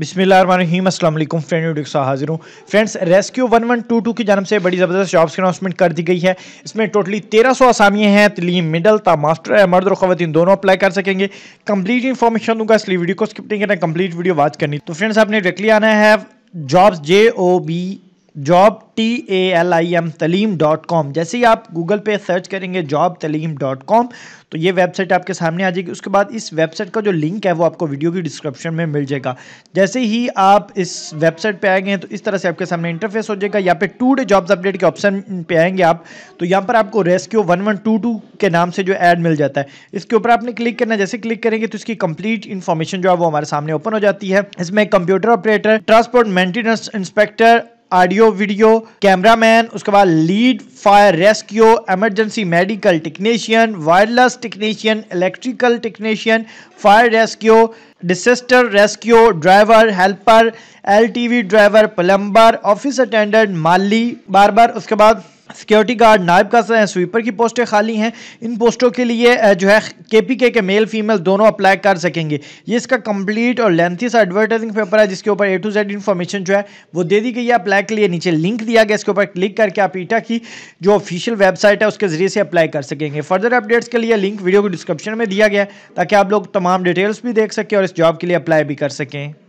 बिसमीम अल्लाम friend YouTube से हाजिर हूँ friends rescue one one two two की जानब से बड़ी ज़बरदस्त जॉब्स की अनाउंसमेंट कर दी गई है इसमें टोटली तेरह सौ आसामियाँ हैं तलीम मिडल ता मास्टर है मर्द और खवतिन दोनों अप्लाई कर सकेंगे कंप्लीट इन्फॉर्मेशन दूंगा इसलिए वीडियो को स्किप नहीं करना कंप्लीट वीडियो बात करनी तो फ्रेंड्स आपने डायरेक्टली आना है jobs J O B job T A L I M Talim dot com जैसे ही आप गूगल पे सर्च करेंगे जॉब तलीम डॉट कॉम तो ये वेबसाइट आपके सामने आ जाएगी उसके बाद इस वेबसाइट का जो लिंक है वो आपको वीडियो की डिस्क्रिप्शन में मिल जाएगा जैसे ही आप इस वेबसाइट पे आएंगे तो इस तरह से आपके सामने इंटरफेस हो जाएगा यहाँ पे टू डे जॉब्स अपडेट के ऑप्शन पे आएंगे आप तो यहाँ पर आपको rescue one one two two के नाम से जो ऐड मिल जाता है इसके ऊपर आपने क्लिक करना जैसे क्लिक करेंगे तो इसकी कंप्लीट इन्फॉर्मेशन जो है वो हमारे सामने ओपन हो जाती है इसमें computer operator transport maintenance inspector audio video cameraman उसके बाद lead fire rescue emergency medical technician wireless technician electrical technician fire rescue disaster rescue driver helper LTV driver plumber office attendant माली बार बार उसके बाद सिक्योरिटी गार्ड नायब का sweeper की पोस्टें खाली हैं इन पोस्टों के लिए जो है केपीके के मेल फीमेल दोनों अप्लाई कर सकेंगे ये इसका कंप्लीट और लेंथी सा एडवर्टाइजिंग पेपर है जिसके ऊपर ए टू जेड इन्फॉर्मेशन जो है वो दे दी गई है अप्लाई के लिए नीचे लिंक दिया गया इसके ऊपर क्लिक करके आप ईटा की जो ऑफिशियल वेबसाइट है उसके जरिए से अप्लाई कर सकेंगे फर्दर अपडेट्स के लिए लिंक वीडियो को डिस्क्रिप्शन में दिया गया ताकि आप लोग तमाम डिटेल्स भी देख सकें और इस जॉब के लिए अप्लाई भी कर सकें